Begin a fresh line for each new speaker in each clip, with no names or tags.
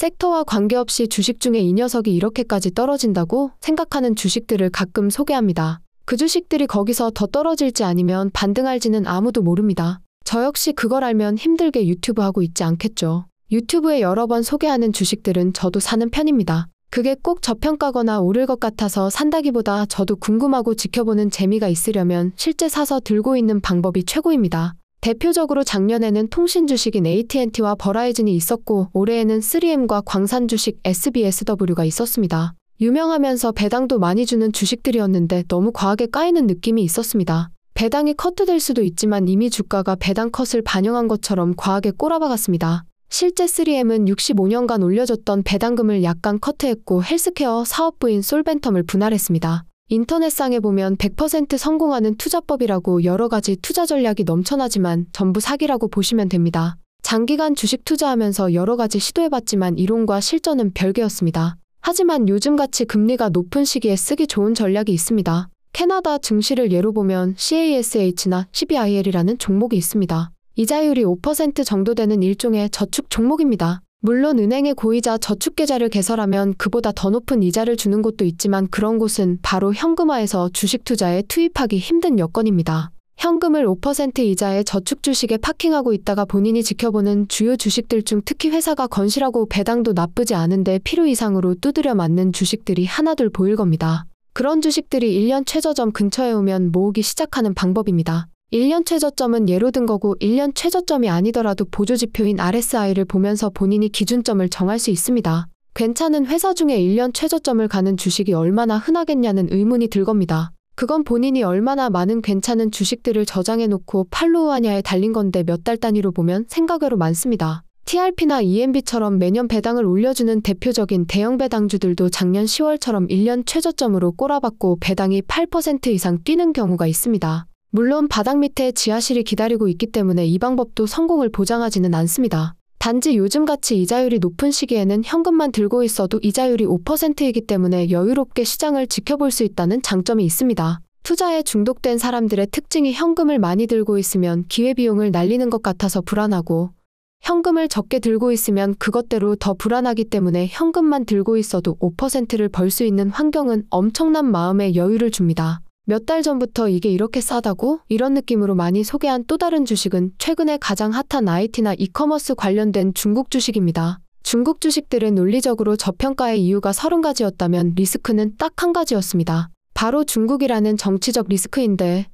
섹터와 관계없이 주식 중에 이 녀석이 이렇게까지 떨어진다고 생각하는 주식들을 가끔 소개합니다. 그 주식들이 거기서 더 떨어질지 아니면 반등할지는 아무도 모릅니다. 저 역시 그걸 알면 힘들게 유튜브 하고 있지 않겠죠. 유튜브에 여러 번 소개하는 주식들은 저도 사는 편입니다. 그게 꼭 저평가거나 오를 것 같아서 산다기보다 저도 궁금하고 지켜보는 재미가 있으려면 실제 사서 들고 있는 방법이 최고입니다. 대표적으로 작년에는 통신 주식인 AT&T와 버라이즌이 있었고 올해에는 3M과 광산 주식 SBSW가 있었습니다. 유명하면서 배당도 많이 주는 주식들이었는데 너무 과하게 까이는 느낌이 있었습니다. 배당이 커트될 수도 있지만 이미 주가가 배당 컷을 반영한 것처럼 과하게 꼬라박았습니다. 실제 3M은 65년간 올려줬던 배당금을 약간 커트했고 헬스케어 사업부인 솔벤텀을 분할했습니다. 인터넷상에 보면 100% 성공하는 투자법이라고 여러 가지 투자 전략이 넘쳐나지만 전부 사기라고 보시면 됩니다. 장기간 주식 투자하면서 여러 가지 시도해봤지만 이론과 실전은 별개였습니다. 하지만 요즘같이 금리가 높은 시기에 쓰기 좋은 전략이 있습니다. 캐나다 증시를 예로 보면 CASH나 CBIL이라는 종목이 있습니다. 이자율이 5% 정도 되는 일종의 저축 종목입니다. 물론 은행의 고이자 저축계좌를 개설하면 그보다 더 높은 이자를 주는 곳도 있지만 그런 곳은 바로 현금화에서 주식 투자에 투입하기 힘든 여건입니다. 현금을 5% 이자의 저축 주식에 파킹하고 있다가 본인이 지켜보는 주요 주식들 중 특히 회사가 건실하고 배당도 나쁘지 않은데 필요 이상으로 두드려 맞는 주식들이 하나둘 보일 겁니다. 그런 주식들이 1년 최저점 근처에 오면 모으기 시작하는 방법입니다. 1년 최저점은 예로 든 거고 1년 최저점이 아니더라도 보조지표인 RSI를 보면서 본인이 기준점을 정할 수 있습니다. 괜찮은 회사 중에 1년 최저점을 가는 주식이 얼마나 흔하겠냐는 의문이 들겁니다. 그건 본인이 얼마나 많은 괜찮은 주식들을 저장해놓고 팔로우하냐에 달린 건데 몇 달 단위로 보면 생각외로 많습니다. TRP나 EMB처럼 매년 배당을 올려주는 대표적인 대형 배당주들도 작년 10월처럼 1년 최저점으로 꼬라박고 배당이 8% 이상 뛰는 경우가 있습니다. 물론 바닥 밑에 지하실이 기다리고 있기 때문에 이 방법도 성공을 보장하지는 않습니다. 단지 요즘같이 이자율이 높은 시기에는 현금만 들고 있어도 이자율이 5%이기 때문에 여유롭게 시장을 지켜볼 수 있다는 장점이 있습니다. 투자에 중독된 사람들의 특징이 현금을 많이 들고 있으면 기회비용을 날리는 것 같아서 불안하고 현금을 적게 들고 있으면 그것대로 더 불안하기 때문에 현금만 들고 있어도 5%를 벌 수 있는 환경은 엄청난 마음의 여유를 줍니다. 몇달 전부터 이게 이렇게 싸다고? 이런 느낌으로 많이 소개한 또 다른 주식은 최근에 가장 핫한 IT나 이커머스 관련된 중국 주식입니다. 중국 주식들은 논리적으로 저평가의 이유가 30가지였다면 리스크는 딱 한 가지였습니다. 바로 중국이라는 정치적 리스크인데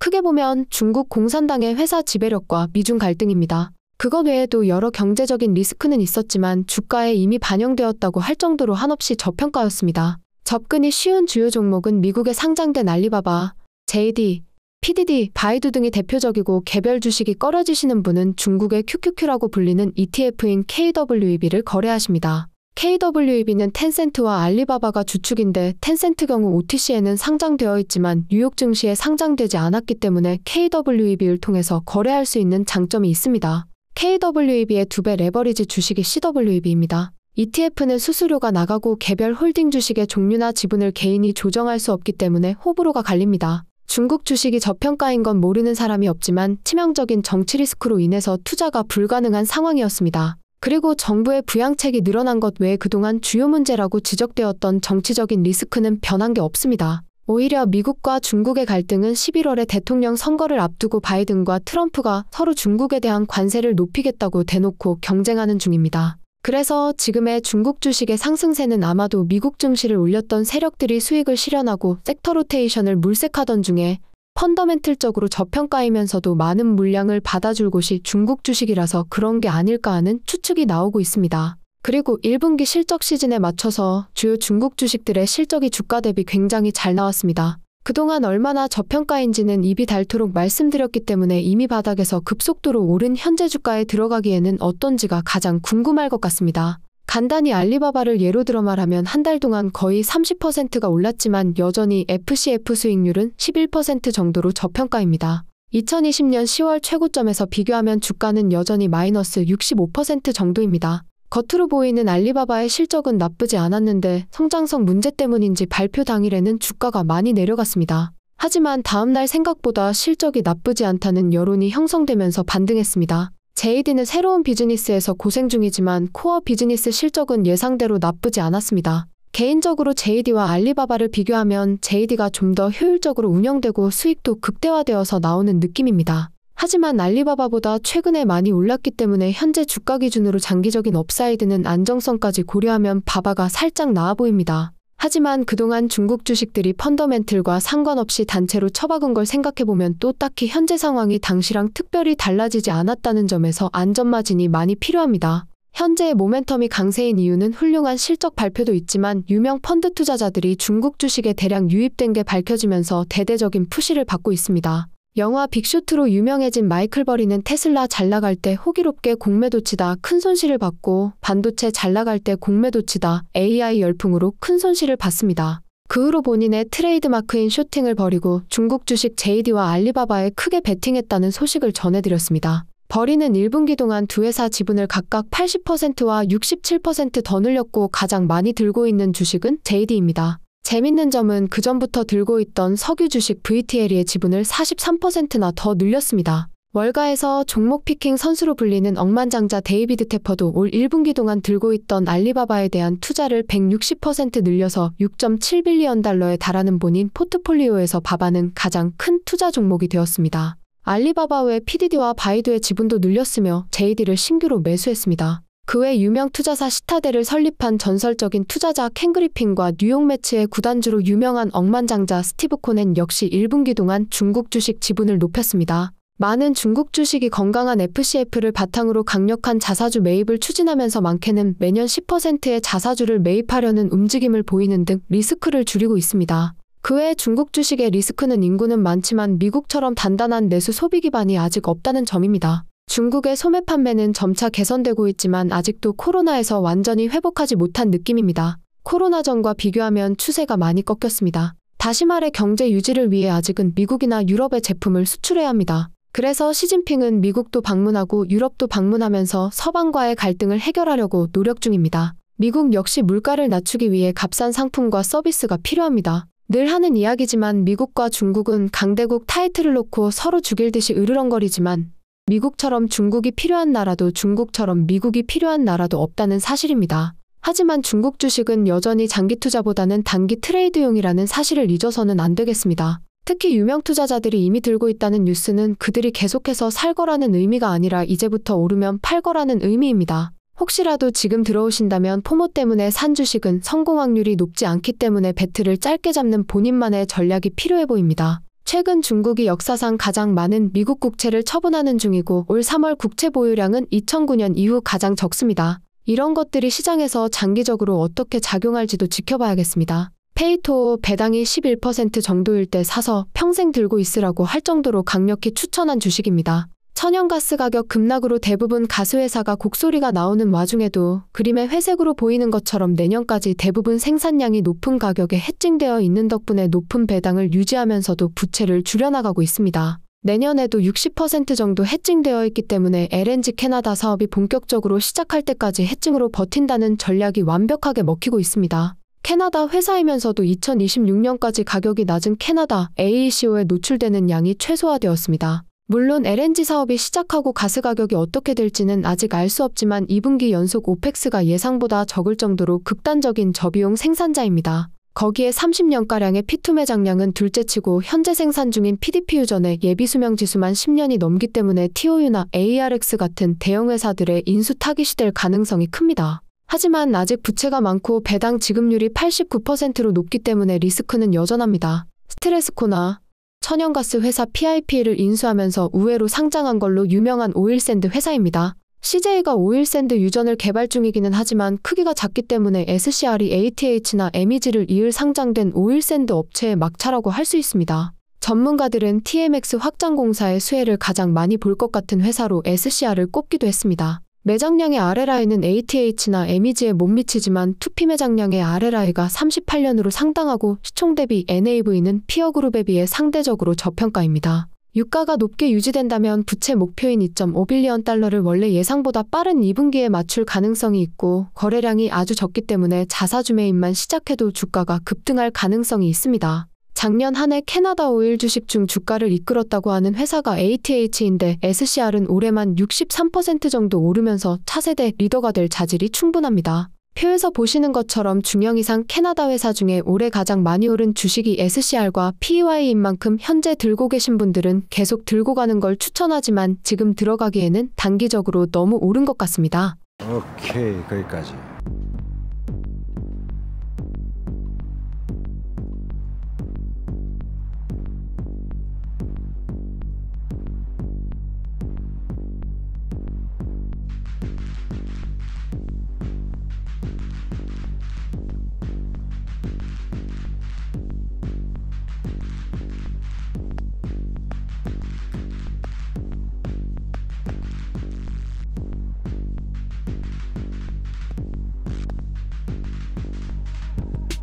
크게 보면 중국 공산당의 회사 지배력과 미중 갈등입니다. 그거 외에도 여러 경제적인 리스크는 있었지만 주가에 이미 반영되었다고 할 정도로 한없이 저평가였습니다. 접근이 쉬운 주요 종목은 미국에 상장된 알리바바, JD, PDD, 바이두 등이 대표적이고 개별 주식이 꺼려지시는 분은 중국의 QQQ라고 불리는 ETF인 KWEB를 거래하십니다. KWEB는 텐센트와 알리바바가 주축인데 텐센트 경우 OTC에는 상장되어 있지만 뉴욕 증시에 상장되지 않았기 때문에 KWEB를 통해서 거래할 수 있는 장점이 있습니다. KWEB의 두 배 레버리지 주식이 CWEB입니다. ETF는 수수료가 나가고 개별 홀딩 주식의 종류나 지분을 개인이 조정할 수 없기 때문에 호불호가 갈립니다. 중국 주식이 저평가인 건 모르는 사람이 없지만 치명적인 정치 리스크로 인해서 투자가 불가능한 상황이었습니다. 그리고 정부의 부양책이 늘어난 것 외에 그동안 주요 문제라고 지적되었던 정치적인 리스크는 변한 게 없습니다. 오히려 미국과 중국의 갈등은 11월에 대통령 선거를 앞두고 바이든과 트럼프가 서로 중국에 대한 관세를 높이겠다고 대놓고 경쟁하는 중입니다. 그래서 지금의 중국 주식의 상승세는 아마도 미국 증시를 올렸던 세력들이 수익을 실현하고 섹터 로테이션을 물색하던 중에 펀더멘틀적으로 저평가이면서도 많은 물량을 받아줄 곳이 중국 주식이라서 그런 게 아닐까 하는 추측이 나오고 있습니다. 그리고 1분기 실적 시즌에 맞춰서 주요 중국 주식들의 실적이 주가 대비 굉장히 잘 나왔습니다. 그동안 얼마나 저평가인지는 입이 닳도록 말씀드렸기 때문에 이미 바닥에서 급속도로 오른 현재 주가에 들어가기에는 어떤지가 가장 궁금할 것 같습니다. 간단히 알리바바를 예로 들어 말하면 한 달 동안 거의 30%가 올랐지만 여전히 FCF 수익률은 11% 정도로 저평가입니다. 2020년 10월 최고점에서 비교하면 주가는 여전히 마이너스 65% 정도입니다. 겉으로 보이는 알리바바의 실적은 나쁘지 않았는데 성장성 문제 때문인지 발표 당일에는 주가가 많이 내려갔습니다. 하지만 다음날 생각보다 실적이 나쁘지 않다는 여론이 형성되면서 반등했습니다. 제이디는 새로운 비즈니스에서 고생 중이지만 코어 비즈니스 실적은 예상대로 나쁘지 않았습니다. 개인적으로 제이디와 알리바바를 비교하면 제이디가 좀 더 효율적으로 운영되고 수익도 극대화되어서 나오는 느낌입니다. 하지만 알리바바보다 최근에 많이 올랐기 때문에 현재 주가 기준으로 장기적인 업사이드는 안정성까지 고려하면 바바가 살짝 나아 보입니다. 하지만 그동안 중국 주식들이 펀더멘틀과 상관없이 단체로 처박은 걸 생각해보면 또 딱히 현재 상황이 당시랑 특별히 달라지지 않았다는 점에서 안전마진이 많이 필요합니다. 현재의 모멘텀이 강세인 이유는 훌륭한 실적 발표도 있지만 유명 펀드 투자자들이 중국 주식에 대량 유입된 게 밝혀지면서 대대적인 푸시를 받고 있습니다. 영화 빅쇼트로 유명해진 마이클 버리는 테슬라 잘 나갈 때 호기롭게 공매도치다 큰 손실을 받고 반도체 잘 나갈 때 공매도치다 AI 열풍으로 큰 손실을 받습니다. 그 후로 본인의 트레이드마크인 쇼팅을 버리고 중국 주식 JD와 알리바바에 크게 베팅했다는 소식을 전해드렸습니다. 버리는 1분기 동안 두 회사 지분을 각각 80%와 67%더 늘렸고 가장 많이 들고 있는 주식은 JD입니다. 재밌는 점은 그전부터 들고 있던 석유 주식 VTL의 지분을 43%나 더 늘렸습니다. 월가에서 종목 피킹 선수로 불리는 억만장자 데이비드 테퍼도 올 1분기 동안 들고 있던 알리바바에 대한 투자를 160% 늘려서 6.7빌리언 달러에 달하는 본인 포트폴리오에서 바바는 가장 큰 투자 종목이 되었습니다. 알리바바 외 PDD와 바이두의 지분도 늘렸으며 JD를 신규로 매수했습니다. 그외 유명 투자사 시타델을 설립한 전설적인 투자자 캥그리핀과 뉴욕 매치의 구단주로 유명한 억만장자 스티브 코넨 역시 1분기 동안 중국 주식 지분을 높였습니다. 많은 중국 주식이 건강한 FCF를 바탕으로 강력한 자사주 매입을 추진하면서 많게는 매년 10%의 자사주를 매입하려는 움직임을 보이는 등 리스크를 줄이고 있습니다. 그 외 중국 주식의 리스크는 인구는 많지만 미국처럼 단단한 내수 소비 기반이 아직 없다는 점입니다. 중국의 소매 판매는 점차 개선되고 있지만 아직도 코로나에서 완전히 회복하지 못한 느낌입니다. 코로나 전과 비교하면 추세가 많이 꺾였습니다. 다시 말해 경제 유지를 위해 아직은 미국이나 유럽의 제품을 수출해야 합니다. 그래서 시진핑은 미국도 방문하고 유럽도 방문하면서 서방과의 갈등을 해결하려고 노력 중입니다. 미국 역시 물가를 낮추기 위해 값싼 상품과 서비스가 필요합니다. 늘 하는 이야기지만 미국과 중국은 강대국 타이틀을 놓고 서로 죽일 듯이 으르렁거리지만 미국처럼 중국이 필요한 나라도 중국처럼 미국이 필요한 나라도 없다는 사실입니다. 하지만 중국 주식은 여전히 장기 투자보다는 단기 트레이드용이라는 사실을 잊어서는 안 되겠습니다. 특히 유명 투자자들이 이미 들고 있다는 뉴스는 그들이 계속해서 살 거라는 의미가 아니라 이제부터 오르면 팔 거라는 의미입니다. 혹시라도 지금 들어오신다면 포모 때문에 산 주식은 성공 확률이 높지 않기 때문에 배트를 짧게 잡는 본인만의 전략이 필요해 보입니다. 최근 중국이 역사상 가장 많은 미국 국채를 처분하는 중이고 올 3월 국채 보유량은 2009년 이후 가장 적습니다. 이런 것들이 시장에서 장기적으로 어떻게 작용할지도 지켜봐야겠습니다. 페이토 배당이 11% 정도일 때 사서 평생 들고 있으라고 할 정도로 강력히 추천한 주식입니다. 천연가스 가격 급락으로 대부분 가스회사가 곡소리가 나오는 와중에도 그림의 회색으로 보이는 것처럼 내년까지 대부분 생산량이 높은 가격에 해증되어 있는 덕분에 높은 배당을 유지하면서도 부채를 줄여나가고 있습니다. 내년에도 60% 정도 해증되어 있기 때문에 LNG 캐나다 사업이 본격적으로 시작할 때까지 해증으로 버틴다는 전략이 완벽하게 먹히고 있습니다. 캐나다 회사이면서도 2026년까지 가격이 낮은 캐나다 AECO에 노출되는 양이 최소화되었습니다. 물론 LNG 사업이 시작하고 가스 가격이 어떻게 될지는 아직 알 수 없지만 2분기 연속 오펙스가 예상보다 적을 정도로 극단적인 저비용 생산자입니다. 거기에 30년가량의 피투 매장량은 둘째치고 현재 생산 중인 PDP 유전의 예비 수명 지수만 10년이 넘기 때문에 TOU나 ARX e 같은 대형 회사들의 인수 타깃이 될 가능성이 큽니다. 하지만 아직 부채가 많고 배당 지급률이 89%로 높기 때문에 리스크는 여전합니다. 스트레스코나 천연가스 회사 PIP를 인수하면서 우회로 상장한 걸로 유명한 오일샌드 회사입니다. CJ가 오일샌드 유전을 개발 중이기는 하지만 크기가 작기 때문에 SCR이 ATH나 MEG를 이을 상장된 오일샌드 업체의 막차라고 할 수 있습니다. 전문가들은 TMX 확장공사의 수혜를 가장 많이 볼 것 같은 회사로 SCR을 꼽기도 했습니다. 매장량의 아레라이는 ATH나 MEG에 못 미치지만 투피 매장량의 아레라이가 38년으로 상당하고 시총 대비 NAV는 피어 그룹에 비해 상대적으로 저평가입니다. 유가가 높게 유지된다면 부채 목표인 2.5빌리언 달러를 원래 예상보다 빠른 2분기에 맞출 가능성이 있고 거래량이 아주 적기 때문에 자사주매입만 시작해도 주가가 급등할 가능성이 있습니다. 작년 한 해 캐나다 오일 주식 중 주가를 이끌었다고 하는 회사가 ATH인데 SCR은 올해만 63% 정도 오르면서 차세대 리더가 될 자질이 충분합니다. 표에서 보시는 것처럼 중형 이상 캐나다 회사 중에 올해 가장 많이 오른 주식이 SCR과 PY인 만큼 현재 들고 계신 분들은 계속 들고 가는 걸 추천하지만 지금 들어가기에는 단기적으로 너무 오른 것 같습니다. 오케이, 거기까지.